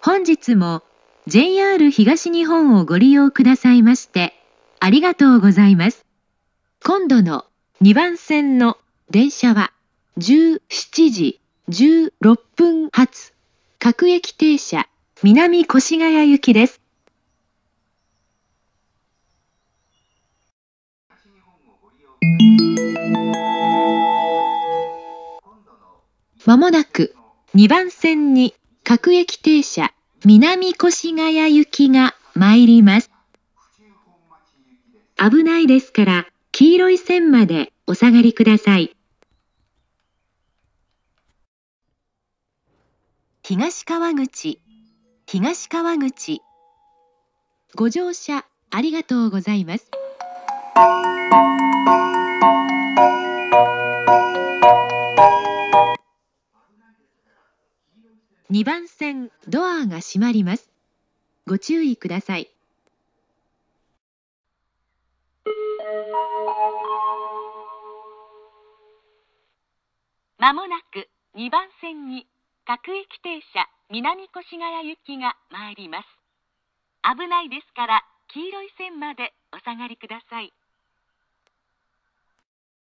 本日も JR 東日本をご利用くださいましてありがとうございます。今度の2番線の電車は17時16分発各駅停車南越谷行きです。まもなく2番線に各駅停車、南越谷行きが参ります。危ないですから、黄色い線までお下がりください。東川口、東川口。ご乗車ありがとうございます。2番線ドアが閉まります。ご注意ください。まもなく2番線に各駅停車南越谷行きが参ります。危ないですから黄色い線までお下がりください。